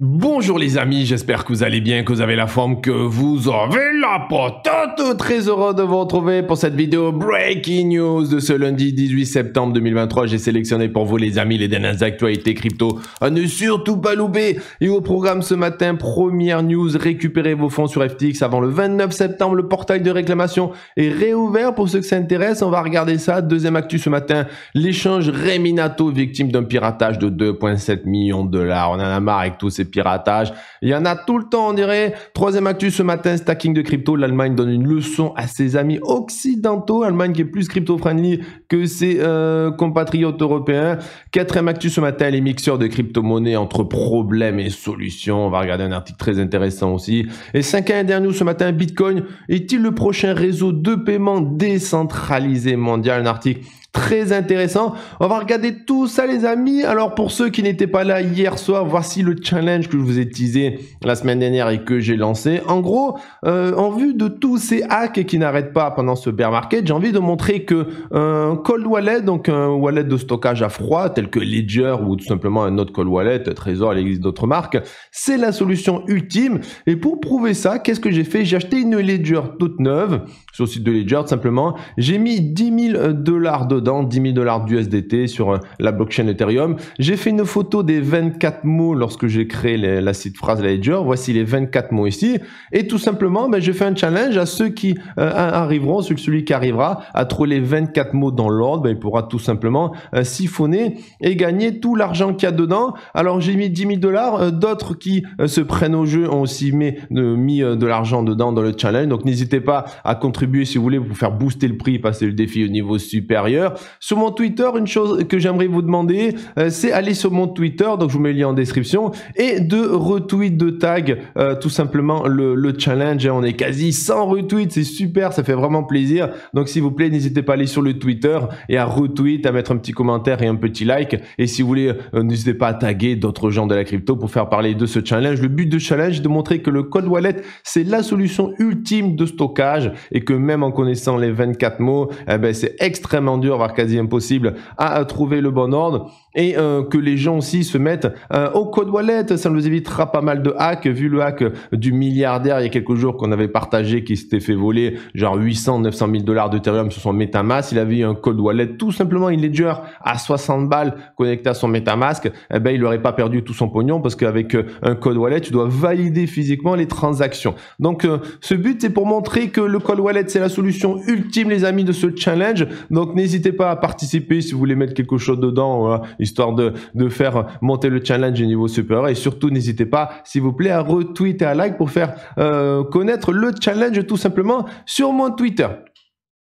Bonjour les amis, j'espère que vous allez bien, que vous avez la forme, que vous avez la patate. Très heureux de vous retrouver pour cette vidéo Breaking News de ce lundi 18 septembre 2023. J'ai sélectionné pour vous les amis les dernières actualités crypto à euh, ne surtout pas louper. Et au programme ce matin, première news, récupérer vos fonds sur FTX avant le 29 septembre. Le portail de réclamation est réouvert pour ceux que ça intéresse. On va regarder ça. Deuxième actu ce matin, l'échange Reminato victime d'un piratage de 2,7 millions de dollars. On en a marre avec tous ces piratage, Il y en a tout le temps, on dirait. Troisième actu ce matin, stacking de crypto. L'Allemagne donne une leçon à ses amis occidentaux. Allemagne qui est plus crypto-friendly que ses euh, compatriotes européens. Quatrième actu ce matin, les mixeurs de crypto-monnaies entre problèmes et solutions. On va regarder un article très intéressant aussi. Et cinquième dernier ce matin, Bitcoin est-il le prochain réseau de paiement décentralisé mondial? Un article très intéressant. On va regarder tout ça les amis. Alors pour ceux qui n'étaient pas là hier soir, voici le challenge que je vous ai teasé la semaine dernière et que j'ai lancé. En gros, euh, en vue de tous ces hacks qui n'arrêtent pas pendant ce bear market, j'ai envie de montrer que euh, un cold wallet, donc un wallet de stockage à froid tel que Ledger ou tout simplement un autre cold wallet, Trésor, il existe d'autres marques, c'est la solution ultime. Et pour prouver ça, qu'est-ce que j'ai fait J'ai acheté une Ledger toute neuve sur le site de Ledger, tout simplement. J'ai mis 10 000 euh, dollars dedans, 10 000 dollars d'USDT sur euh, la blockchain Ethereum. J'ai fait une photo des 24 mots lorsque j'ai créé la site phrase Ledger. Voici les 24 mots ici. Et tout simplement, ben, je fais un challenge à ceux qui euh, arriveront, celui qui arrivera à trouver les 24 mots dans l'ordre, ben, il pourra tout simplement siphonner et gagner tout l'argent qu'il y a dedans. Alors j'ai mis 10 000 dollars. D'autres qui se prennent au jeu ont aussi mis de l'argent dedans dans le challenge. Donc n'hésitez pas à contribuer si vous voulez, pour faire booster le prix, passer le défi au niveau supérieur. Sur mon Twitter, une chose que j'aimerais vous demander, euh, c'est aller sur mon Twitter, donc je vous mets le lien en description, et de retweet, de tag, euh, tout simplement le, challenge. Hein. on est quasi sans retweet c'est super, ça fait vraiment plaisir. Donc s'il vous plaît, n'hésitez pas à aller sur le Twitter et à retweet, à mettre un petit commentaire et un petit like. Et si vous voulez, euh, n'hésitez pas à taguer d'autres gens de la crypto pour faire parler de ce challenge. Le but de challenge est de montrer que le code Wallet, c'est la solution ultime de stockage et que même en connaissant les 24 mots, eh ben, c'est extrêmement dur, voire quasi impossible, à, trouver le bon ordre et euh, que les gens aussi se mettent euh, au code wallet. Ça nous évitera pas mal de hacks, vu le hack du milliardaire il y a quelques jours qu'on avait partagé qui s'était fait voler genre 800, 900 000 dollars d'Ethereum sur son MetaMask. Il avait eu un code wallet tout simplement il est dur à 60 balles connecté à son MetaMask. Eh ben, il n'aurait pas perdu tout son pognon parce qu'avec euh, un code wallet, tu dois valider physiquement les transactions. Donc, ce but, c'est pour montrer que le code wallet c'est la solution ultime, les amis, de ce challenge. Donc, n'hésitez pas à participer si vous voulez mettre quelque chose dedans, histoire de, de faire monter le challenge au niveau supérieur. Et surtout, n'hésitez pas, s'il vous plaît, à retweeter, à like pour faire euh, connaître le challenge tout simplement sur mon Twitter.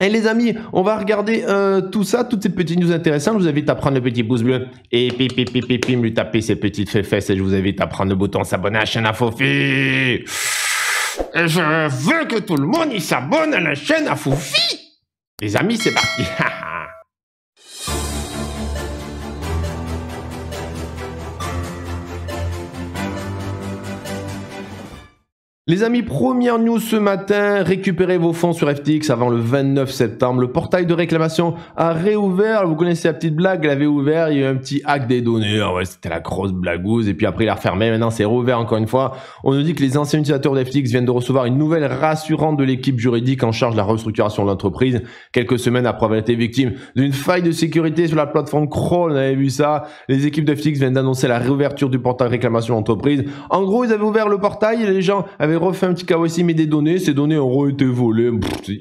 Et les amis, on va regarder euh, tout ça, toutes ces petites news intéressantes. Je vous invite à prendre le petit pouce bleu et pim, pim, pipi, me lui taper ses petites fesses. Et je vous invite à prendre le bouton s'abonner à la chaîne à je veux que tout le monde s'abonne à la chaîne à Foufi. Les amis, c'est parti. Les amis, première news ce matin, récupérez vos fonds sur FTX avant le 29 septembre. Le portail de réclamation a réouvert. Vous connaissez la petite blague, avait ouvert, il y a eu un petit hack des données. Ah c'était la grosse blagueuse Et puis après, il a refermé. Maintenant, c'est réouvert encore une fois. On nous dit que les anciens utilisateurs de viennent de recevoir une nouvelle rassurante de l'équipe juridique en charge de la restructuration de l'entreprise. Quelques semaines après avoir été victime d'une faille de sécurité sur la plateforme Crawl, vous avait vu ça. Les équipes de FTX viennent d'annoncer la réouverture du portail de réclamation d'entreprise. En gros, ils avaient ouvert le portail et les gens avaient refait un petit KYC, mais des données, ces données ont été volées.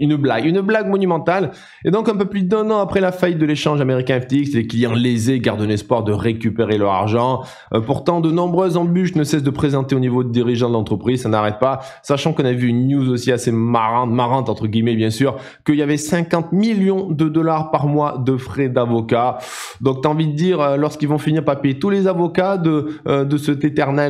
une blague, une blague monumentale. Et donc, un peu plus d'un an après la faillite de l'échange américain FTX, les clients lésés gardent espoir de récupérer leur argent. Euh, pourtant, de nombreuses embûches ne cessent de présenter au niveau de dirigeants de l'entreprise. Ça n'arrête pas. Sachant qu'on a vu une news aussi assez marrante, marrante entre guillemets, bien sûr, qu'il y avait 50 millions de dollars par mois de frais d'avocat. Donc, t'as envie de dire, euh, lorsqu'ils vont finir par payer tous les avocats de, euh, de cet éternel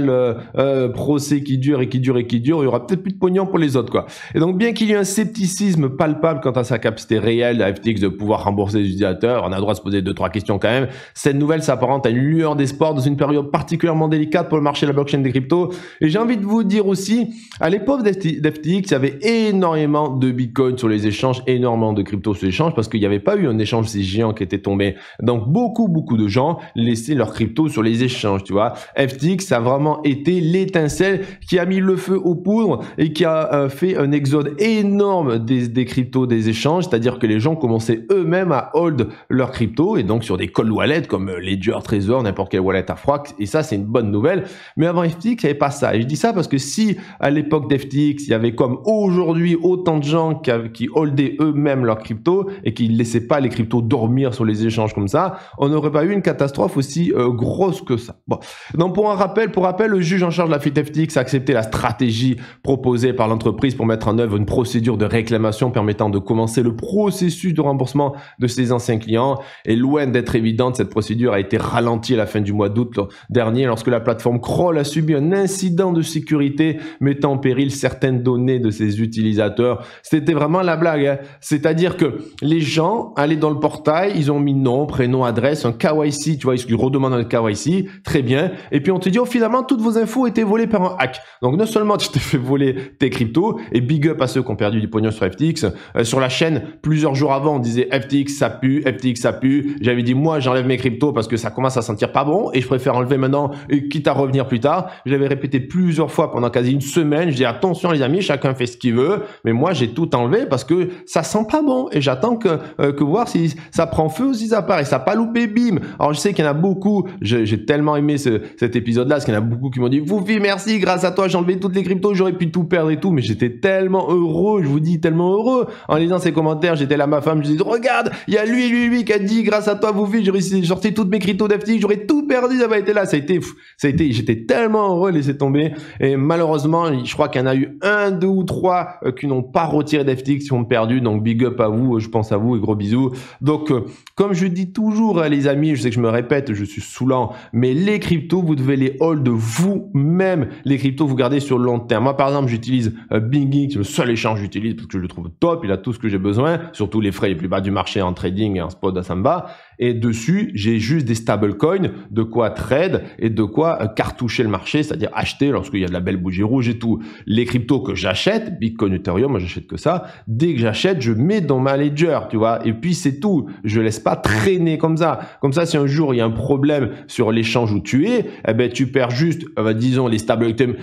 procès qui dure et qui dure et qui dure, il y aura peut-être plus de pognon pour les autres, quoi. Et donc, bien qu'il y ait un scepticisme palpable quant à sa capacité réelle à FTX de pouvoir rembourser les utilisateurs, on a le droit de se poser deux, trois questions quand même. Cette nouvelle s'apparente à une lueur d'espoir dans une période particulièrement délicate pour le marché de la blockchain des cryptos. Et j'ai envie de vous dire aussi, à l'époque d'FTX, il y avait énormément de bitcoin sur les échanges, énormément de cryptos sur les échanges parce qu'il n'y avait pas eu un échange si géant qui était tombé. Donc, beaucoup, beaucoup de gens laissaient leurs cryptos sur les échanges, tu vois. FTX, ça a vraiment été l'étincelle qui a mis le feu au poudre et qui a euh, fait un exode énorme des, des cryptos, des échanges, c'est-à-dire que les gens commençaient eux-mêmes à hold leurs cryptos et donc sur des cold wallets comme euh, Ledger, Trezor, n'importe quelle wallet à froid. Et ça, c'est une bonne nouvelle. Mais avant FTX, il n'y avait pas ça. Et je dis ça parce que si à l'époque d'FTX, il y avait comme aujourd'hui autant de gens qui, holdaient eux-mêmes leurs cryptos et qui ne laissaient pas les cryptos dormir sur les échanges comme ça, on n'aurait pas eu une catastrophe aussi euh, grosse que ça. Bon. Donc pour un rappel, pour rappel, le juge en charge de la fuite FTX a accepté la stratégie proposée par l'entreprise pour mettre en œuvre une procédure de réclamation permettant de commencer le processus de remboursement de ses anciens clients. Et loin d'être évidente, cette procédure a été ralentie à la fin du mois d'août dernier lorsque la plateforme Crawl a subi un incident de sécurité mettant en péril certaines données de ses utilisateurs. C'était vraiment la blague. Hein. C'est-à-dire que les gens allaient dans le portail, ils ont mis nom, prénom, adresse, un KYC, tu vois, ils redemandent un KYC, très bien. Et puis on te dit, oh, finalement, toutes vos infos étaient volées par un hack. Donc non seulement tu te fait voler tes cryptos. Et big up à ceux qui ont perdu du pognon sur FTX. Euh, sur la chaîne, plusieurs jours avant, on disait FTX ça pue, FTX ça pue. J'avais dit moi j'enlève mes cryptos parce que ça commence à sentir pas bon et je préfère enlever maintenant, euh, quitte à revenir plus tard. je J'avais répété plusieurs fois pendant quasi une semaine. Je dis attention les amis, chacun fait ce qu'il veut, mais moi j'ai tout enlevé parce que ça sent pas bon et j'attends que, euh, que voir si ça prend feu ou si ça part et ça pas loupé bim. Alors je sais qu'il y en a beaucoup. J'ai tellement aimé cet épisode là parce qu'il y en a beaucoup qui m'ont dit vous merci grâce à toi j'ai enlevé toutes les cryptos Oh, j'aurais pu tout perdre et tout, mais j'étais tellement heureux, je vous dis, tellement heureux. En lisant ces commentaires, j'étais là, ma femme, je dis regarde, il y a lui, lui, lui qui a dit, grâce à toi, vous fils, j'ai sorti toutes mes cryptos daftis j'aurais tout perdu, ça va être là, ça a été, ça a j'étais tellement heureux, laisser tomber. Et malheureusement, je crois qu'il y en a eu un, deux ou trois euh, qui n'ont pas retiré d'FTX, qui ont perdu. Donc, big up à vous, euh, je pense à vous et gros bisous. Donc, euh, comme je dis toujours, hein, les amis, je sais que je me répète, je suis saoulant, mais les cryptos, vous devez les hold vous-même. Les cryptos, vous gardez sur le long terme moi, par exemple, j'utilise euh, Binging, c'est le seul échange que j'utilise parce que je le trouve top, il a tout ce que j'ai besoin, surtout les frais les plus bas du marché en trading et en spot, à Samba. Et dessus, j'ai juste des stablecoins, de quoi trade et de quoi euh, cartoucher le marché, c'est-à-dire acheter lorsqu'il y a de la belle bougie rouge et tout. Les cryptos que j'achète, Bitcoin, Ethereum, moi j'achète que ça. Dès que j'achète, je mets dans ma ledger, tu vois. Et puis c'est tout. Je laisse pas traîner comme ça. Comme ça, si un jour il y a un problème sur l'échange où tu es, eh ben tu perds juste, euh, bah, disons les stablecoins,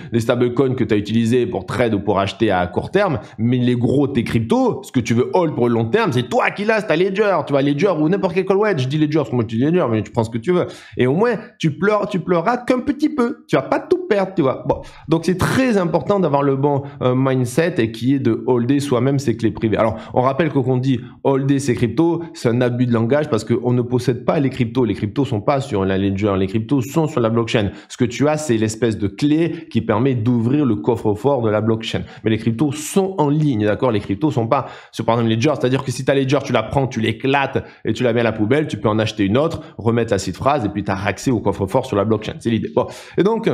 les que tu as utilisés pour trade ou pour acheter à court terme, mais les gros tes cryptos, ce que tu veux hold pour le long terme, c'est toi qui l'as, ta ledger, tu vois, ledger ou n'importe quel call wedge je dis les parce que moi je dis Ledger mais tu prends ce que tu veux. Et au moins, tu pleures, tu pleureras qu'un petit peu. Tu vas pas tout perdre, tu vois. Donc c'est très important d'avoir le bon euh, mindset et qui est de holder soi-même ses clés privées. Alors, on rappelle que quand on dit holder ses cryptos, c'est un abus de langage parce qu'on ne possède pas les cryptos. Les cryptos sont pas sur la ledger, les cryptos sont sur la blockchain. Ce que tu as, c'est l'espèce de clé qui permet d'ouvrir le coffre-fort de la blockchain. Mais les cryptos sont en ligne, d'accord Les cryptos sont pas sur, par exemple, ledger. C'est-à-dire que si tu as ledger, tu la prends, tu l'éclates et tu la mets à la poubelle, tu peux en acheter une autre, remettre à site phrase, et puis tu as accès au coffre-fort sur la blockchain. C'est l'idée. Bon. Et donc,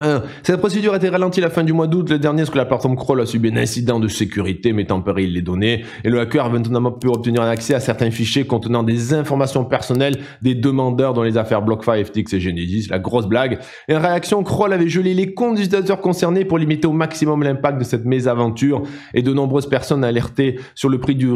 ah, cette procédure a été ralentie la fin du mois d'août, le dernier, parce que la plateforme Crawl a subi un incident de sécurité mettant en péril les données, et le hacker a notamment pu obtenir un accès à certains fichiers contenant des informations personnelles des demandeurs dans les affaires BlockFi, FTX et Genesis, la grosse blague. Et en réaction, Crawl avait gelé les comptes des utilisateurs concernés pour limiter au maximum l'impact de cette mésaventure, et de nombreuses personnes alertées sur le, prix du,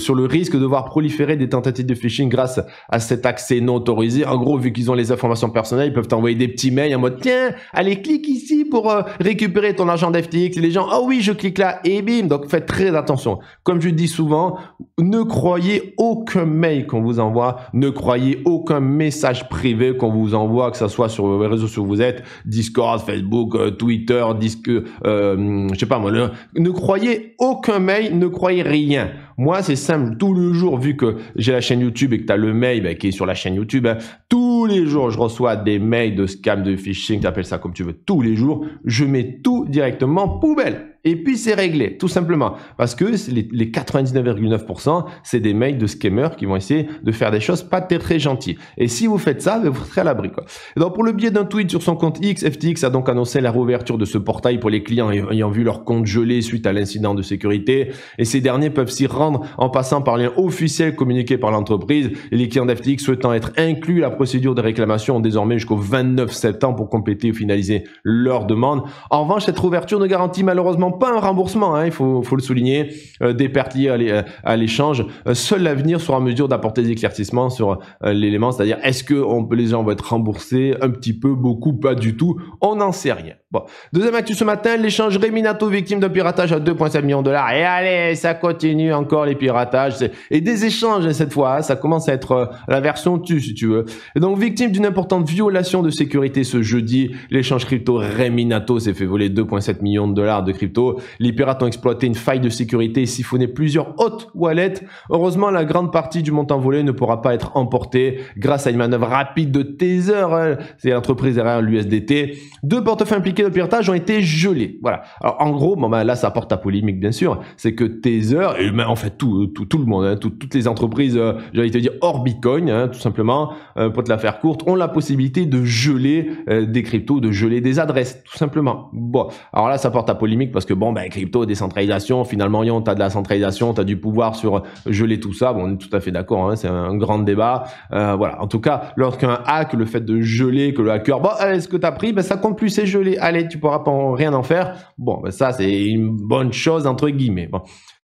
sur le risque de voir proliférer des tentatives de phishing grâce à cet accès non autorisé. En gros, vu qu'ils ont les informations personnelles, ils peuvent envoyer des petits mails en mode « Tiens, allez clique ici pour euh, récupérer ton argent d'FTX. Et les gens, oh oui, je clique là et bim. Donc faites très attention. Comme je dis souvent, ne croyez aucun mail qu'on vous envoie. Ne croyez aucun message privé qu'on vous envoie, que ce soit sur les réseaux sur vous êtes, Discord, Facebook, euh, Twitter, disque, euh, je sais pas moi. ne croyez aucun mail, ne croyez rien. Moi, c'est simple, tout le jour, vu que j'ai la chaîne YouTube et que tu as le mail bah, qui est sur la chaîne YouTube, hein, tous les jours, je reçois des mails de scam, de phishing, tu appelles ça comme tu veux, tous les jours, je mets tout directement poubelle et puis c'est réglé, tout simplement. Parce que les, 99,9%, c'est des mails de scammers qui vont essayer de faire des choses pas très, gentilles. Et si vous faites ça, ben, vous serez à l'abri. Donc pour le biais d'un tweet sur son compte X, FTX a donc annoncé la réouverture de ce portail pour les clients ayant vu leur compte gelé suite à l'incident de sécurité. Et ces derniers peuvent s'y rendre en passant par lien officiel communiqué par l'entreprise. Et les clients d'FTX souhaitant être inclus à la procédure de réclamation ont désormais jusqu'au 29 septembre pour compléter ou finaliser leur demande. En revanche, cette ouverture ne garantit malheureusement pas un remboursement, hein, il faut, le souligner, euh, des pertes liées à l'échange. Euh, seul l'avenir sera en mesure d'apporter des éclaircissements sur euh, l'élément, c'est-à-dire est-ce que on, les gens vont être remboursés un petit peu, beaucoup, pas du tout, on n'en sait rien. Bon. Deuxième actu ce matin, l'échange Réminato victime d'un piratage à 2,7 millions de dollars. Et allez, ça continue encore les piratages. Et des échanges hein, cette fois, hein, ça commence à être la version tu si tu veux. donc victime d'une importante violation de sécurité ce jeudi, l'échange crypto Réminato s'est fait voler 2,7 millions de dollars de crypto les pirates ont exploité une faille de sécurité et siphonné plusieurs hautes wallets. Heureusement, la grande partie du montant volé ne pourra pas être emportée grâce à une manœuvre rapide de Tether, hein. c'est l'entreprise derrière l'USDT. Deux portefeuilles impliqués de piratage ont été gelés. Voilà. en gros, ben, là, ça porte à polémique, bien sûr. C'est que Tether, et en fait, tout, tout, le monde, hein, toutes les entreprises, euh, j'allais te dire, hors Bitcoin, hein, tout simplement, euh, pour te la faire courte, ont la possibilité de geler euh, des cryptos, de geler des adresses, tout simplement. Bon. Alors là, ça porte à polémique parce que bon, ben, crypto, décentralisation, finalement, tu as de la centralisation, tu as du pouvoir sur euh, geler tout ça. Bon, on est tout à fait d'accord, hein, c'est un grand débat. Euh, voilà. En tout cas, lorsqu'un hack, le fait de geler, que le hacker, bon, allez, ce que tu as pris, ben, ça compte plus, c'est gelé. Allez, tu pourras pas rien en faire. Bon, ben, ça, c'est une bonne chose, entre guillemets. Bon.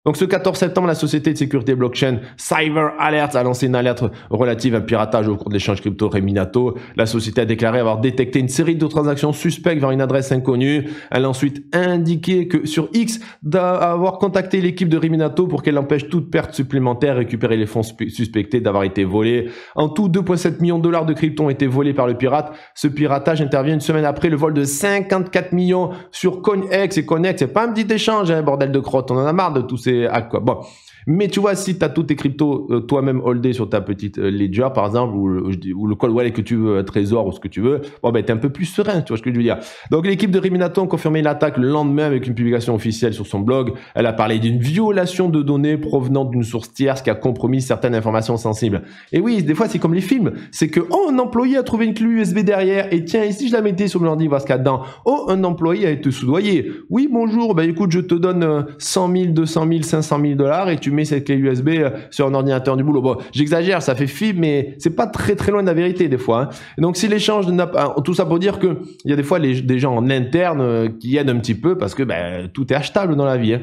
Donc ce 14 septembre, la société de sécurité blockchain Cyber Alert a lancé une alerte relative à un piratage au cours de l'échange crypto Reminato. La société a déclaré avoir détecté une série de transactions suspectes vers une adresse inconnue. Elle a ensuite indiqué que sur X d'avoir contacté l'équipe de Reminato pour qu'elle empêche toute perte supplémentaire, récupérer les fonds suspectés d'avoir été volés. En tout, 2,7 millions de dollars de crypto ont été volés par le pirate. Ce piratage intervient une semaine après le vol de 54 millions sur CoinEx. Et CoinEx, c'est pas un petit échange, un hein, bordel de crotte. On en a marre de tous ces Bon, mais tu vois, si tu as toutes tes cryptos euh, toi-même holdées sur ta petite euh, Ledger, par exemple, ou, ou le cold wallet que tu veux, euh, Trésor ou ce que tu veux, bon, ben, tu es un peu plus serein, tu vois ce que je veux dire. Donc, l'équipe de Riminaton a confirmé l'attaque le lendemain avec une publication officielle sur son blog. Elle a parlé d'une violation de données provenant d'une source tierce qui a compromis certaines informations sensibles. Et oui, des fois, c'est comme les films. C'est que, oh, un employé a trouvé une clé USB derrière, et tiens, ici, je la mettais sur mon ordi, parce ce qu'il dedans. Oh, un employé a été soudoyé. Oui, bonjour, ben écoute, je te donne 100 000, 200 000, 500 000 dollars et tu mets cette clé USB euh, sur un ordinateur du boulot. j'exagère, ça fait fi, mais c'est pas très très loin de la vérité des fois. Hein. Donc si l'échange n'a pas, hein, tout ça pour dire que il y a des fois des gens en interne euh, qui aident un petit peu parce que ben, tout est achetable dans la vie. Hein.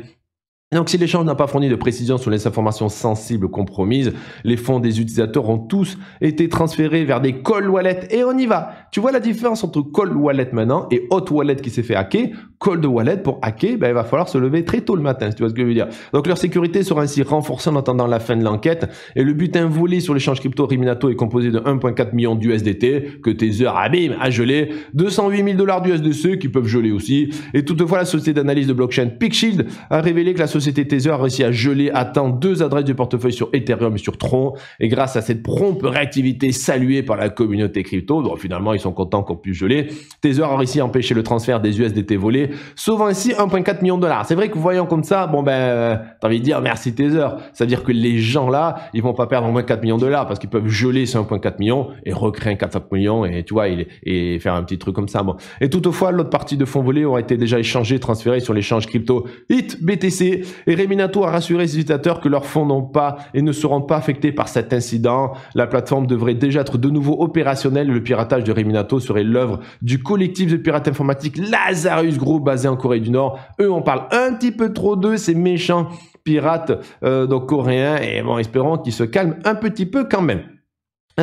Donc si l'échange n'a pas fourni de précision sur les informations sensibles compromises, les fonds des utilisateurs ont tous été transférés vers des call wallets et on y va. Tu vois la différence entre call wallet maintenant et hot wallet qui s'est fait hacker cold wallet pour hacker, ben, il va falloir se lever très tôt le matin, si tu vois ce que je veux dire. Donc leur sécurité sera ainsi renforcée en attendant la fin de l'enquête, et le butin volé sur l'échange crypto Riminato est composé de 1,4 millions d'USDT, que Tether a à bim, geler, 208 000 dollars d'USDC qui peuvent geler aussi, et toutefois la société d'analyse de blockchain PixShield a révélé que la société Tether a réussi à geler à temps deux adresses de portefeuille sur Ethereum et sur Tron, et grâce à cette prompte réactivité saluée par la communauté crypto, bon finalement ils sont contents qu'on puisse geler, Tether a réussi à empêcher le transfert des USDT volés sauvant ainsi 1,4 million de dollars. C'est vrai que voyant comme ça, bon ben, euh, t'as envie de dire merci tes heures. Ça veut dire que les gens là, ils vont pas perdre 1.4 moins millions de dollars parce qu'ils peuvent geler ces 1,4 millions et recréer un 4 millions et tu vois, et, faire un petit truc comme ça. Bon. Et toutefois, l'autre partie de fonds volés aura été déjà échangée, transférée sur l'échange crypto HIT BTC et Reminato a rassuré les utilisateurs que leurs fonds n'ont pas et ne seront pas affectés par cet incident. La plateforme devrait déjà être de nouveau opérationnelle. Le piratage de Reminato serait l'œuvre du collectif de pirates informatiques Lazarus Group basé en Corée du Nord. Eux, on parle un petit peu trop d'eux, ces méchants pirates euh, coréens, et bon, espérons qu'ils se calment un petit peu quand même.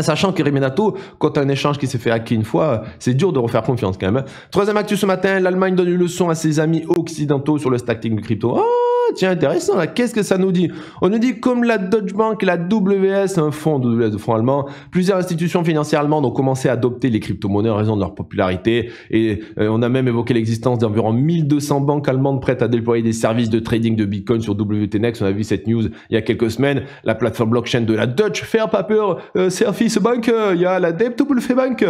Sachant que Rimenato, quand un échange qui s'est fait acquis une fois, euh, c'est dur de refaire confiance quand même. Hein. Troisième actu ce matin, l'Allemagne donne une leçon à ses amis occidentaux sur le stacking de crypto. Oh tiens, intéressant, là, qu'est-ce que ça nous dit On nous dit, comme la Deutsche Bank la WS, un fonds de de allemand, plusieurs institutions financières allemandes ont commencé à adopter les crypto-monnaies en raison de leur popularité, et euh, on a même évoqué l'existence d'environ 1200 banques allemandes prêtes à déployer des services de trading de Bitcoin sur Wtnx on a vu cette news il y a quelques semaines, la plateforme blockchain de la Deutsche Fairpaper Paper euh, Service Bank, euh, il y a la Debt Bank,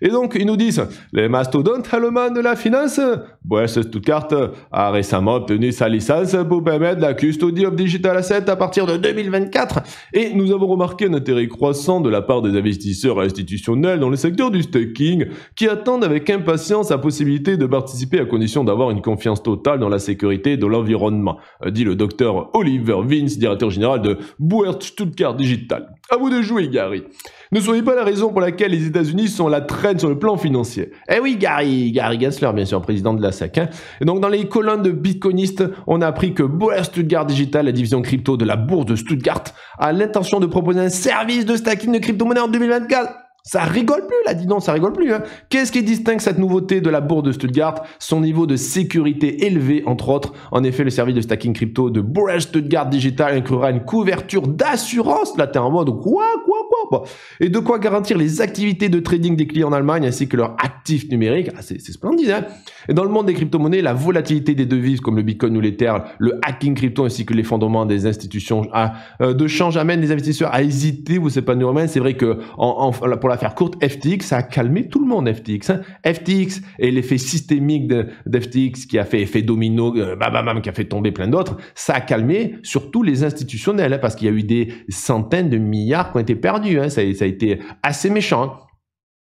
et donc, ils nous disent, les mastodontes allemands de la finance, Boess Stuttgart a récemment obtenu sa licence pour permettre la custody of digital assets à partir de 2024. Et nous avons remarqué un intérêt croissant de la part des investisseurs institutionnels dans le secteur du staking, qui attendent avec impatience la possibilité de participer à condition d'avoir une confiance totale dans la sécurité de l'environnement, euh, dit le docteur Oliver Vince, directeur général de Boers Stuttgart Digital. À vous de jouer, Gary. Ne soyez pas la raison pour laquelle les États-Unis sont la très sur le plan financier. Eh oui, Gary, Gary Gensler, bien sûr, président de la SEC. Hein. Et donc, dans les colonnes de bitcoinistes, on a appris que Boer Stuttgart Digital, la division crypto de la bourse de Stuttgart, a l'intention de proposer un service de stacking de crypto-monnaies en 2024. Ça rigole plus là, dis donc, ça rigole plus. Hein. Qu'est-ce qui distingue cette nouveauté de la bourse de Stuttgart Son niveau de sécurité élevé, entre autres. En effet, le service de stacking crypto de Bourse Stuttgart Digital inclura une couverture d'assurance. Là, t'es en mode quoi, quoi, quoi, quoi Et de quoi garantir les activités de trading des clients en Allemagne ainsi que leurs actifs numériques. Ah, c'est splendide. Hein. et dans le monde des crypto-monnaies, la volatilité des devises comme le Bitcoin ou l'Ether, le hacking crypto ainsi que l'effondrement des institutions ah, euh, de change amène les investisseurs à hésiter ou s'épanouir. C'est vrai que pour la faire courte, FTX ça a calmé tout le monde, FTX. Hein. FTX et l'effet systémique de d'FTX qui a fait effet domino, euh, bam, qui a fait tomber plein d'autres, ça a calmé surtout les institutionnels, hein, parce qu'il y a eu des centaines de milliards qui ont été perdus. Hein. Ça, ça, a été assez méchant.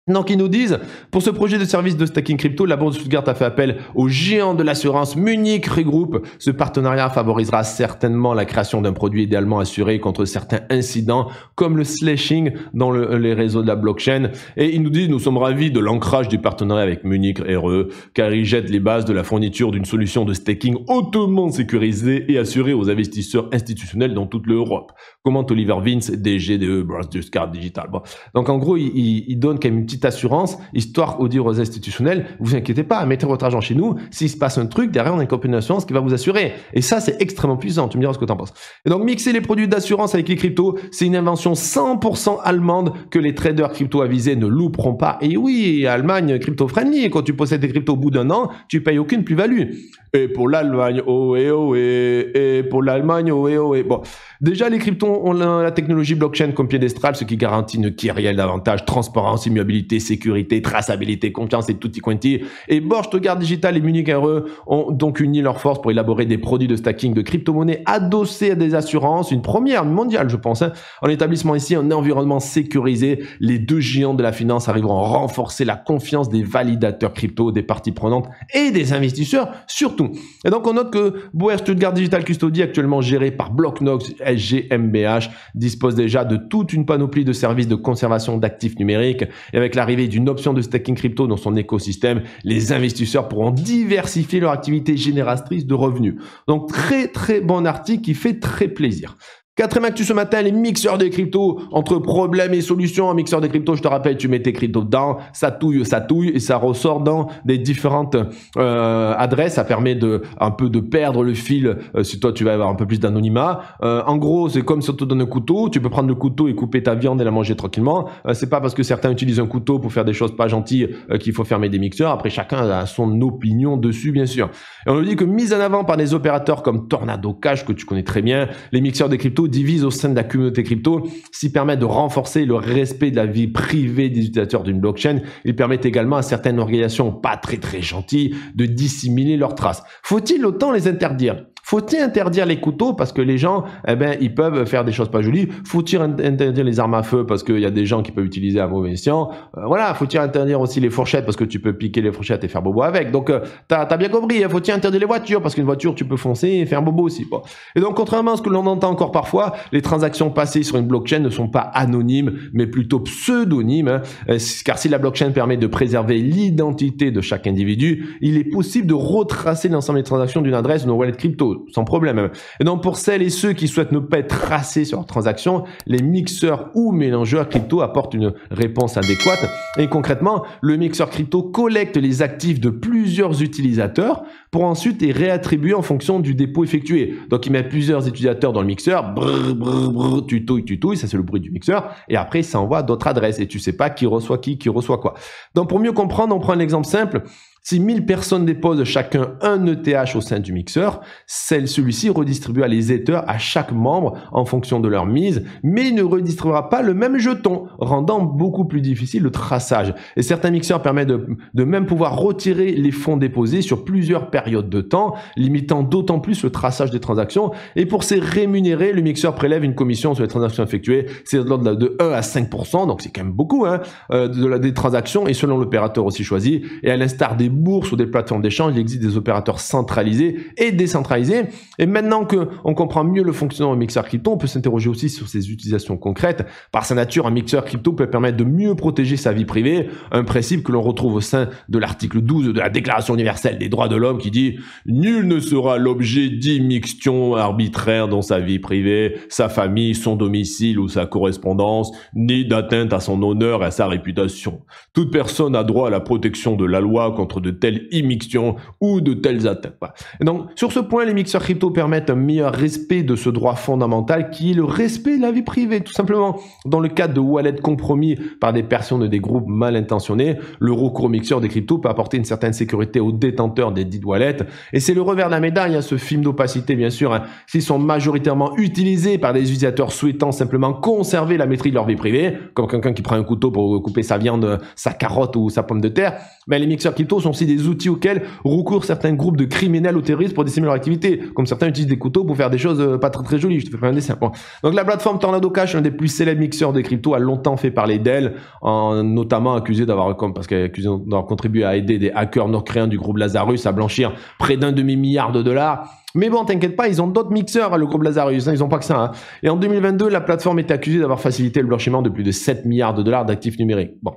Donc ils nous disent, pour ce projet de service de stacking crypto, la Bourse de Stuttgart a fait appel au géant de l'assurance Munich Regroup. Ce partenariat favorisera certainement la création d'un produit idéalement assuré contre certains incidents, comme le slashing dans les réseaux de la blockchain. Et ils nous disent, nous sommes ravis de l'ancrage du partenariat avec Munich RE, car il jette les bases de la fourniture d'une solution de staking hautement sécurisée et assurée aux investisseurs institutionnels dans toute l'Europe. comment Oliver Vince, DG de Bourse Digital. Donc en gros, il, donne quand même une petite assurance, histoire au dire aux institutionnels, vous inquiétez pas, mettez votre argent chez nous, s'il se passe un truc, derrière on a une compagnie d'assurance qui va vous assurer. Et ça, c'est extrêmement puissant, tu me diras ce que tu en penses. Et donc mixer les produits d'assurance avec les cryptos, c'est une invention 100% allemande que les traders crypto avisés ne louperont pas. Et oui, Allemagne crypto-friendly, quand tu possèdes des cryptos au bout d'un an, tu payes aucune plus-value. Et pour l'Allemagne, oh et eh, oh, eh. et, pour l'Allemagne, oh et eh, oh, Bon, déjà les cryptos ont la, technologie blockchain comme piédestral, ce qui garantit une réelle d'avantage, transparence, immuabilité, sécurité, traçabilité, confiance et tutti quanti. Et Borch, garde Digital et Munich RE ont donc uni leurs forces pour élaborer des produits de stacking de crypto-monnaies adossés à des assurances, une première mondiale, je pense, en hein. établissement ici un environnement sécurisé. Les deux géants de la finance arriveront à renforcer la confiance des validateurs crypto, des parties prenantes et des investisseurs, surtout et donc on note que Boer Stuttgart Digital Custody, actuellement géré par Blocknox SGMBH, dispose déjà de toute une panoplie de services de conservation d'actifs numériques. Et avec l'arrivée d'une option de staking crypto dans son écosystème, les investisseurs pourront diversifier leur activité génératrice de revenus. Donc très très bon article qui fait très plaisir. Quatrième actu ce matin, les mixeurs des cryptos. Entre problèmes et solutions, un mixeur des cryptos, je te rappelle, tu mets tes cryptos dedans, ça touille, ça touille et ça ressort dans des différentes euh, adresses. Ça permet de un peu de perdre le fil euh, si toi tu vas avoir un peu plus d'anonymat. Euh, en gros, c'est comme si on te donne un couteau. Tu peux prendre le couteau et couper ta viande et la manger tranquillement. Euh, c'est pas parce que certains utilisent un couteau pour faire des choses pas gentilles qu'il faut fermer des mixeurs. Après, chacun a son opinion dessus, bien sûr. Et on nous dit que mise en avant par des opérateurs comme Tornado Cash, que tu connais très bien, les mixeurs des cryptos divise au sein de la communauté crypto, s'y permet de renforcer le respect de la vie privée des utilisateurs d'une blockchain, il permet également à certaines organisations pas très très gentilles de dissimuler leurs traces. Faut-il autant les interdire faut-il interdire les couteaux parce que les gens, eh ben, ils peuvent faire des choses pas jolies. Faut-il interdire les armes à feu parce qu'il y a des gens qui peuvent utiliser à mauvais escient. Euh, voilà. Faut-il interdire aussi les fourchettes parce que tu peux piquer les fourchettes et faire bobo avec. Donc, euh, t'as as bien compris. Hein, faut-il interdire les voitures parce qu'une voiture, tu peux foncer et faire bobo aussi. Et donc, contrairement à ce que l'on entend encore parfois, les transactions passées sur une blockchain ne sont pas anonymes, mais plutôt pseudonymes. Hein. Euh, car si la blockchain permet de préserver l'identité de chaque individu, il est possible de retracer l'ensemble des transactions d'une adresse ou d'un wallet crypto sans problème. Et donc pour celles et ceux qui souhaitent ne pas être tracés sur leurs transactions, les mixeurs ou mélangeurs crypto apportent une réponse adéquate. Et concrètement, le mixeur crypto collecte les actifs de plusieurs utilisateurs pour ensuite les réattribuer en fonction du dépôt effectué. Donc il met plusieurs utilisateurs dans le mixeur, brrr, brrr, brrr, tutouille, ça c'est le bruit du mixeur, et après ça envoie d'autres adresses et tu sais pas qui reçoit qui, qui reçoit quoi. Donc pour mieux comprendre, on prend un exemple simple. Si 1000 personnes déposent chacun un ETH au sein du mixeur, celui-ci redistribuera les Ethers à chaque membre en fonction de leur mise, mais ne redistribuera pas le même jeton, rendant beaucoup plus difficile le traçage. Et certains mixeurs permettent de, même pouvoir retirer les fonds déposés sur plusieurs périodes de temps, limitant d'autant plus le traçage des transactions. Et pour ces rémunérés, le mixeur prélève une commission sur les transactions effectuées, c'est de l'ordre de 1 à 5%, donc c'est quand même beaucoup hein, euh, de la, des transactions, et selon l'opérateur aussi choisi, et à l'instar des bourses ou des plateformes d'échange, il existe des opérateurs centralisés et décentralisés. Et maintenant qu'on comprend mieux le fonctionnement du mixeur crypto, on peut s'interroger aussi sur ses utilisations concrètes. Par sa nature, un mixeur crypto peut permettre de mieux protéger sa vie privée, un principe que l'on retrouve au sein de l'article 12 de la Déclaration universelle des droits de l'homme qui dit « Nul ne sera l'objet d'immixtion arbitraire dans sa vie privée, sa famille, son domicile ou sa correspondance, ni d'atteinte à son honneur et à sa réputation. Toute personne a droit à la protection de la loi contre de telles immixtions ou de telles attaques. donc, sur ce point, les mixeurs crypto permettent un meilleur respect de ce droit fondamental qui est le respect de la vie privée, tout simplement. Dans le cadre de wallets compromis par des personnes ou des groupes mal intentionnés, le recours mixeur des cryptos peut apporter une certaine sécurité aux détenteurs des dites wallets. Et c'est le revers de la médaille, à hein, ce film d'opacité, bien sûr. Hein, s'ils sont majoritairement utilisés par des utilisateurs souhaitant simplement conserver la maîtrise de leur vie privée, comme quelqu'un qui prend un couteau pour couper sa viande, sa carotte ou sa pomme de terre, mais ben, les mixeurs crypto sont aussi des outils auxquels recourent certains groupes de criminels ou terroristes pour dissimuler leur activité, comme certains utilisent des couteaux pour faire des choses euh, pas très, très jolies. Je te fais pas un dessin. Donc la plateforme Tornado Cash, un des plus célèbres mixeurs de crypto, a longtemps fait parler d'elle, en notamment accusé d'avoir parce qu'elle d'avoir contribué à aider des hackers nord-coréens du groupe Lazarus à blanchir près d'un demi-milliard de dollars. Mais bon, t'inquiète pas, ils ont d'autres mixeurs, hein, le groupe Lazarus, hein, ils ont pas que ça. Hein. Et en 2022, la plateforme était accusée d'avoir facilité le blanchiment de plus de 7 milliards de dollars d'actifs numériques. Bon,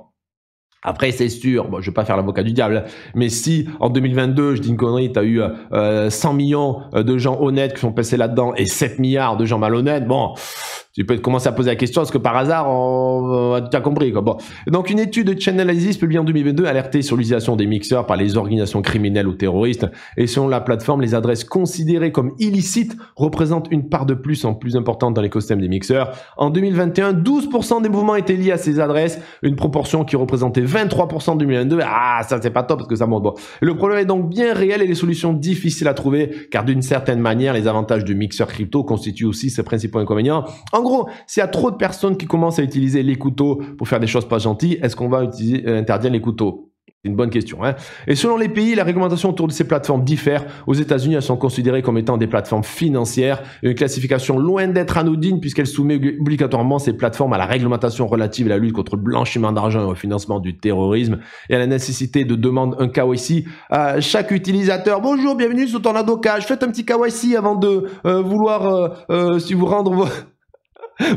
après, c'est sûr, bon, je vais pas faire l'avocat du diable, mais si en 2022, je dis une connerie, tu as eu 100 euh, millions euh, de gens honnêtes qui sont passés là-dedans et 7 milliards de gens malhonnêtes, bon, tu peux commencer à poser la question, est-ce que par hasard, tu as compris quoi. Bon. Donc, une étude de Channel Analysis publiée en 2022 alertée sur l'utilisation des mixeurs par les organisations criminelles ou terroristes, et selon la plateforme, les adresses considérées comme illicites représentent une part de plus en plus importante dans l'écosystème des mixeurs. En 2021, 12% des mouvements étaient liés à ces adresses, une proportion qui représentait 23% de 2022. Ah, ça c'est pas top parce que ça monte. Bon. Le problème est donc bien réel et les solutions difficiles à trouver car d'une certaine manière, les avantages du mixeur crypto constituent aussi ses principaux inconvénients. En gros, s'il y a trop de personnes qui commencent à utiliser les couteaux pour faire des choses pas gentilles, est-ce qu'on va euh, interdire les couteaux c'est une bonne question. Hein et selon les pays, la réglementation autour de ces plateformes diffère. Aux États-Unis, elles sont considérées comme étant des plateformes financières, une classification loin d'être anodine puisqu'elle soumet obligatoirement ces plateformes à la réglementation relative à la lutte contre le blanchiment d'argent et au financement du terrorisme et à la nécessité de demander un KYC à chaque utilisateur. Bonjour, bienvenue sur Tornado Cash. Faites un petit KYC avant de euh, vouloir euh, euh, si vous rendre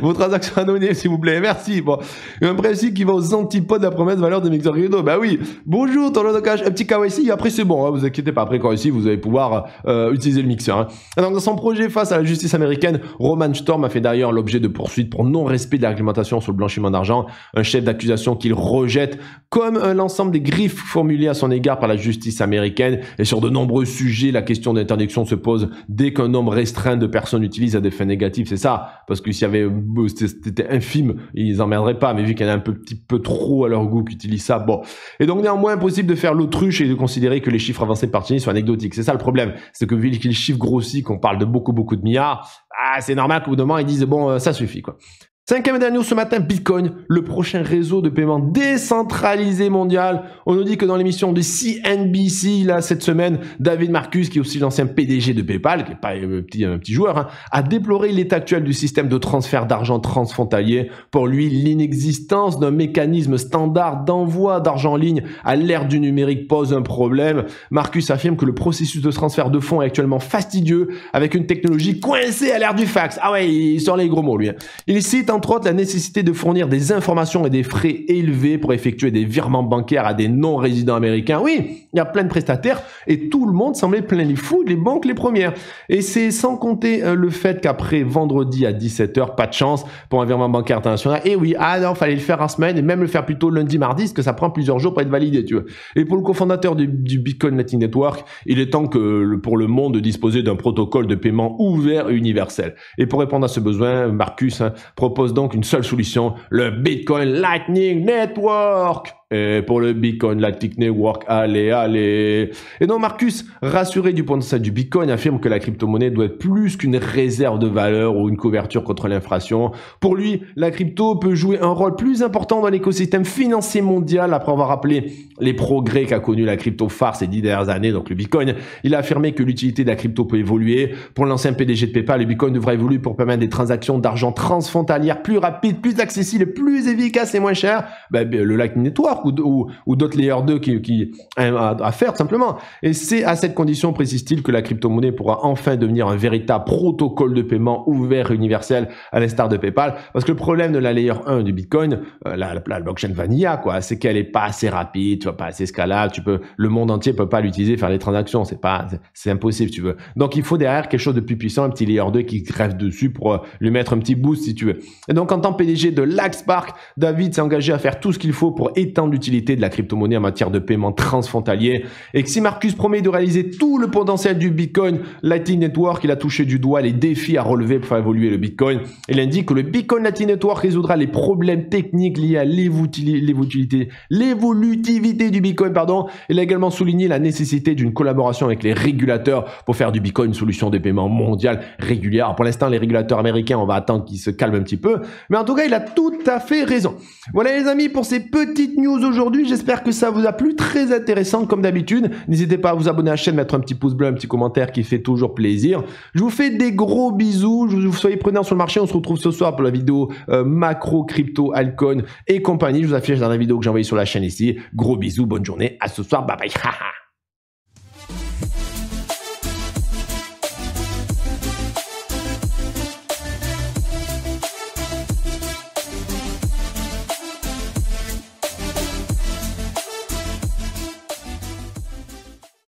votre transactions anonyme s'il vous plaît. Merci. Bon. Un précis qui va aux antipodes de la promesse valeur de Mixer crypto Bah oui. Bonjour, ton de cash. Un petit KYC. Après, c'est bon. Hein. vous inquiétez pas. Après ici vous allez pouvoir euh, utiliser le mixeur. Hein. Alors, dans son projet face à la justice américaine, Roman Storm a fait d'ailleurs l'objet de poursuites pour non-respect de la réglementation sur le blanchiment d'argent. Un chef d'accusation qu'il rejette comme l'ensemble des griffes formulées à son égard par la justice américaine. Et sur de nombreux sujets, la question d'interdiction se pose dès qu'un nombre restreint de personnes utilise à des fins négatives. C'est ça. Parce que s'il y avait c'était infime, ils emmerderaient pas, mais vu qu'il y en a un petit peu trop à leur goût qui utilisent ça, bon. Et donc néanmoins impossible de faire l'autruche et de considérer que les chiffres avancés par Tiny sont anecdotiques. C'est ça le problème, c'est que vu que les chiffres qu'on parle de beaucoup beaucoup de milliards, ah, c'est normal qu'au bout d'un moment ils disent bon, euh, ça suffit quoi. Cinquième et dernier ce matin, Bitcoin, le prochain réseau de paiement décentralisé mondial. On nous dit que dans l'émission de CNBC, là, cette semaine, David Marcus, qui est aussi l'ancien PDG de PayPal, qui n'est pas un petit, un petit joueur, hein, a déploré l'état actuel du système de transfert d'argent transfrontalier. Pour lui, l'inexistence d'un mécanisme standard d'envoi d'argent en ligne à l'ère du numérique pose un problème. Marcus affirme que le processus de transfert de fonds est actuellement fastidieux avec une technologie coincée à l'ère du fax. Ah ouais, il sort les gros mots, lui. Hein. Il cite entre autres la nécessité de fournir des informations et des frais élevés pour effectuer des virements bancaires à des non-résidents américains. Oui, il y a plein de prestataires et tout le monde semblait plein les fous, les banques les premières. Et c'est sans compter euh, le fait qu'après vendredi à 17h, pas de chance pour un virement bancaire international. Et oui, ah non, fallait le faire en semaine et même le faire plutôt lundi, mardi, parce que ça prend plusieurs jours pour être validé, tu vois. Et pour le cofondateur du, Bitcoin Network, il est temps que pour le monde de disposer d'un protocole de paiement ouvert et universel. Et pour répondre à ce besoin, Marcus hein, propose donc une seule solution, le Bitcoin Lightning Network pour le Bitcoin, la technique Network, allez, allez. Et non, Marcus, rassuré du point de vue du Bitcoin, affirme que la crypto-monnaie doit être plus qu'une réserve de valeur ou une couverture contre l'inflation. Pour lui, la crypto peut jouer un rôle plus important dans l'écosystème financier mondial après avoir rappelé les progrès qu'a connu la crypto phare ces dix dernières années, donc le Bitcoin. Il a affirmé que l'utilité de la crypto peut évoluer. Pour l'ancien PDG de PayPal, le Bitcoin devrait évoluer pour permettre des transactions d'argent transfrontalières plus rapides, plus accessibles, plus efficaces et moins chères. Ben, ben, le Lightning Network ou, d'autres layers 2 qui, à, à, faire simplement. Et c'est à cette condition, précise-t-il, que la crypto-monnaie pourra enfin devenir un véritable protocole de paiement ouvert et universel à l'instar de PayPal. Parce que le problème de la layer 1 du Bitcoin, euh, la, blockchain vanilla, quoi, c'est qu'elle est pas assez rapide, tu vois, pas assez scalable, tu peux, le monde entier peut pas l'utiliser, faire les transactions, c'est pas, c'est impossible, tu veux. Donc il faut derrière quelque chose de plus puissant, un petit layer 2 qui grève dessus pour euh, lui mettre un petit boost si tu veux. Et donc en tant que PDG de LaxPark, David s'est engagé à faire tout ce qu'il faut pour étendre l'utilité de la crypto-monnaie en matière de paiement transfrontalier et que si Marcus promet de réaliser tout le potentiel du Bitcoin, Lightning Network, il a touché du doigt les défis à relever pour faire évoluer le Bitcoin. Il indique que le Bitcoin Lightning Network résoudra les problèmes techniques liés à l'évolutivité, l'évolutivité du Bitcoin, pardon. Il a également souligné la nécessité d'une collaboration avec les régulateurs pour faire du Bitcoin une solution de paiement mondial régulière. pour l'instant, les régulateurs américains, on va attendre qu'ils se calment un petit peu. Mais en tout cas, il a tout à fait raison. Voilà les amis pour ces petites news aujourd'hui. J'espère que ça vous a plu. Très intéressant comme d'habitude. N'hésitez pas à vous abonner à la chaîne, mettre un petit pouce bleu, un petit commentaire qui fait toujours plaisir. Je vous fais des gros bisous. Je vous soyez preneurs sur le marché. On se retrouve ce soir pour la vidéo euh, macro, crypto, alcool et compagnie. Je vous affiche dans la vidéo que j'ai envoyée sur la chaîne ici. Gros bisous, bonne journée. À ce soir. Bye bye.